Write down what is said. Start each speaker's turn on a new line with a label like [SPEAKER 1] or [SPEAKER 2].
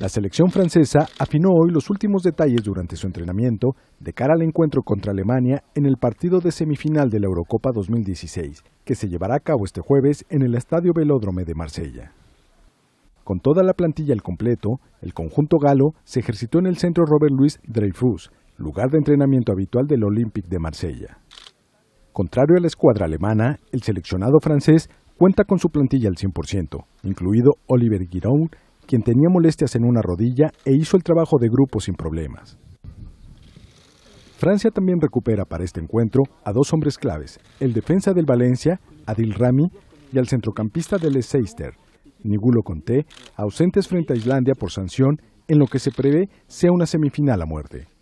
[SPEAKER 1] La selección francesa afinó hoy los últimos detalles durante su entrenamiento de cara al encuentro contra Alemania en el partido de semifinal de la Eurocopa 2016, que se llevará a cabo este jueves en el Estadio Velódrome de Marsella. Con toda la plantilla al completo, el conjunto galo se ejercitó en el centro Robert louis Dreyfus, lugar de entrenamiento habitual del Olympique de Marsella. Contrario a la escuadra alemana, el seleccionado francés cuenta con su plantilla al 100%, incluido Oliver Giroud, quien tenía molestias en una rodilla e hizo el trabajo de grupo sin problemas. Francia también recupera para este encuentro a dos hombres claves, el defensa del Valencia, Adil Rami, y al centrocampista del Leicester, Nigulo Conté, ausentes frente a Islandia por sanción en lo que se prevé sea una semifinal a muerte.